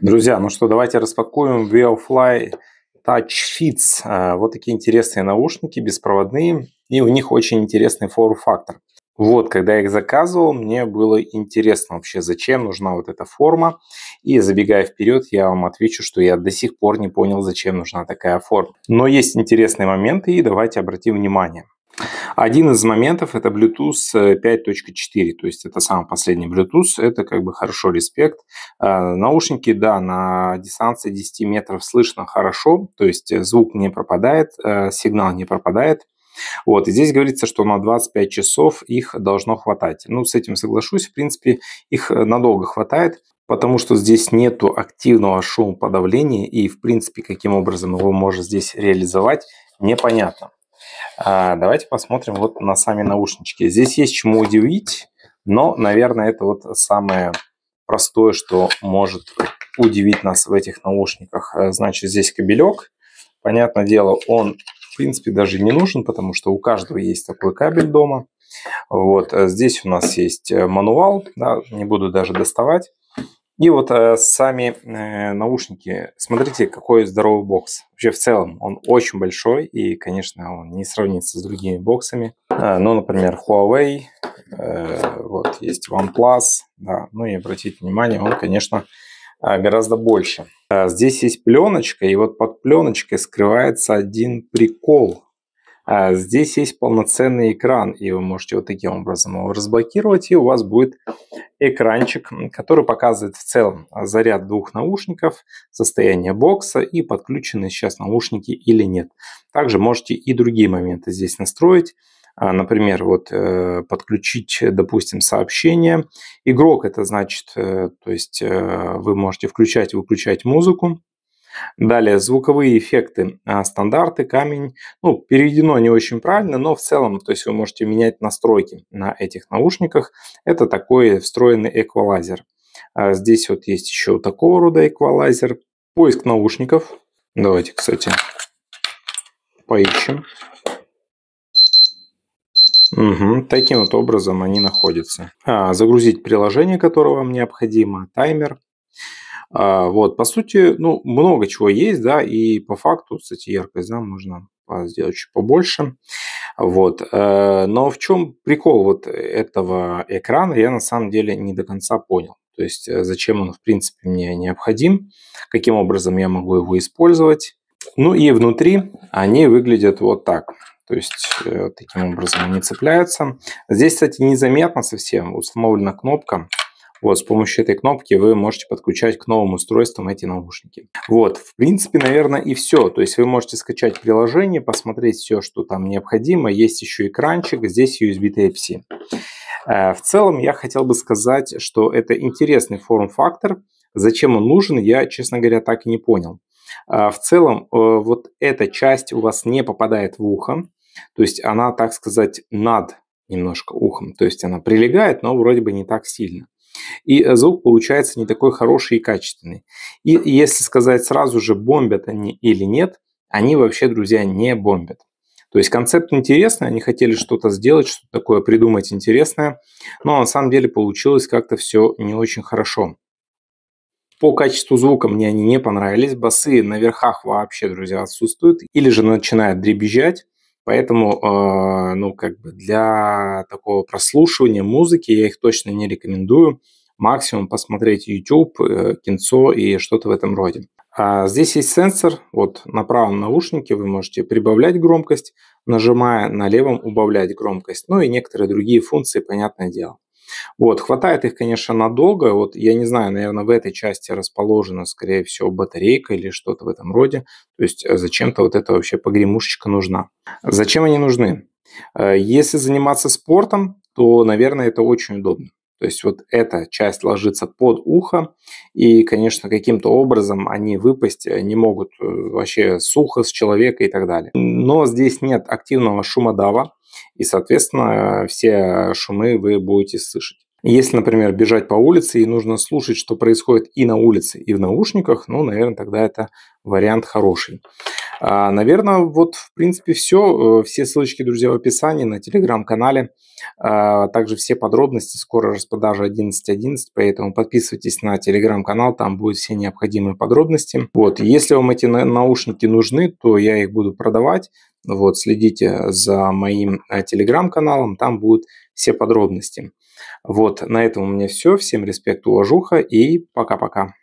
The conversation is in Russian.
Друзья, ну что, давайте распакуем Biofly Touch Fits. А, вот такие интересные наушники, беспроводные, и у них очень интересный форм-фактор. Вот, когда я их заказывал, мне было интересно вообще, зачем нужна вот эта форма. И забегая вперед, я вам отвечу, что я до сих пор не понял, зачем нужна такая форма. Но есть интересные моменты, и давайте обратим внимание. Один из моментов – это Bluetooth 5.4, э, то есть это самый последний Bluetooth, это как бы хорошо, респект. А, наушники, да, на дистанции 10 метров слышно хорошо, то есть э, звук не пропадает, э, сигнал не пропадает. Вот, и здесь говорится, что на 25 часов их должно хватать. Ну, с этим соглашусь, в принципе, их надолго хватает, потому что здесь нету активного шумоподавления, и, в принципе, каким образом его можно здесь реализовать, непонятно. А, давайте посмотрим вот на сами наушнички. Здесь есть чему удивить, но, наверное, это вот самое простое, что может удивить нас в этих наушниках. Э, значит, здесь кабелек. Понятное дело, он, в принципе, даже не нужен, потому что у каждого есть такой кабель дома. Вот э, здесь у нас есть э, мануал, да, не буду даже доставать. И вот э, сами э, наушники. Смотрите, какой здоровый бокс. Вообще в целом он очень большой и, конечно, он не сравнится с другими боксами. Э, ну, например, Huawei, э, вот есть OnePlus. Да. Ну и обратите внимание, он, конечно, а, гораздо больше. А, здесь есть пленочка, и вот под пленочкой скрывается один прикол. А, здесь есть полноценный экран, и вы можете вот таким образом его разблокировать, и у вас будет экранчик, который показывает в целом а, заряд двух наушников, состояние бокса и подключены сейчас наушники или нет. Также можете и другие моменты здесь настроить. А, например, вот э, подключить, допустим, сообщение. Игрок это значит, э, то есть э, вы можете включать и выключать музыку Далее, звуковые эффекты, а, стандарты, камень. Ну, переведено не очень правильно, но в целом, то есть вы можете менять настройки на этих наушниках. Это такой встроенный эквалайзер. А, здесь вот есть еще такого рода эквалайзер. Поиск наушников. Давайте, кстати, поищем. Угу, таким вот образом они находятся. А, загрузить приложение, которое вам необходимо, таймер. А, вот, по сути, ну, много чего есть, да, и по факту, кстати, яркость, да, можно сделать чуть побольше. Вот. Э, но в чем прикол вот этого экрана, я на самом деле не до конца понял. То есть э, зачем он, в принципе, мне необходим, каким образом я могу его использовать. Ну и внутри они выглядят вот так. То есть э, таким образом они цепляются. Здесь, кстати, незаметно совсем установлена кнопка вот, с помощью этой кнопки вы можете подключать к новым устройствам эти наушники. Вот, в принципе, наверное, и все. То есть вы можете скачать приложение, посмотреть все, что там необходимо. Есть еще экранчик, здесь USB Type-C. Э, в целом я хотел бы сказать, что это интересный форм-фактор. Зачем он нужен, я, честно говоря, так и не понял. Э, в целом, э, вот эта часть у вас не попадает в ухо, то есть она, так сказать, над немножко ухом, то есть она прилегает, но вроде бы не так сильно. И э, звук получается не такой хороший и качественный. И если сказать сразу же, бомбят они или нет, они вообще, друзья, не бомбят. То есть концепт интересный, они хотели что-то сделать, что-то такое придумать интересное, но на самом деле получилось как-то все не очень хорошо. По качеству звука мне они не понравились. Басы на верхах вообще, друзья, отсутствуют или же начинают дребезжать. Поэтому, а, ну, как бы для такого прослушивания музыки я их точно не рекомендую. Максимум посмотреть YouTube, э, кинцо и что-то в этом роде. А здесь есть сенсор, вот на правом наушнике вы можете прибавлять громкость, нажимая на левом убавлять громкость, ну и некоторые другие функции, понятное дело. Вот, хватает их, конечно, надолго. Вот, я не знаю, наверное, в этой части расположена, скорее всего, батарейка или что-то в этом роде. То есть э, зачем-то вот эта вообще погремушечка нужна. Зачем они нужны? Э, если заниматься спортом, то, наверное, это очень удобно. То есть вот эта часть ложится под ухо, и, конечно, каким-то образом они выпасть э, не могут вообще сухо с человека и так далее. Но здесь нет активного шумодава, и, соответственно, все шумы вы будете слышать. Если, например, бежать по улице и нужно слушать, что происходит и на улице, и в наушниках, ну, наверное, тогда это вариант хороший. А, наверное, вот, в принципе, все. Э, все ссылочки, друзья, в описании на телеграм-канале. А, также все подробности, скоро распродажа 11.11, .11, поэтому подписывайтесь на телеграм-канал, там будут все необходимые подробности. Вот, если вам эти наушники нужны, то я их буду продавать. Вот, следите за моим э, телеграм-каналом, там будут все подробности. Вот, на этом у меня все. Всем респект, уважуха и пока-пока.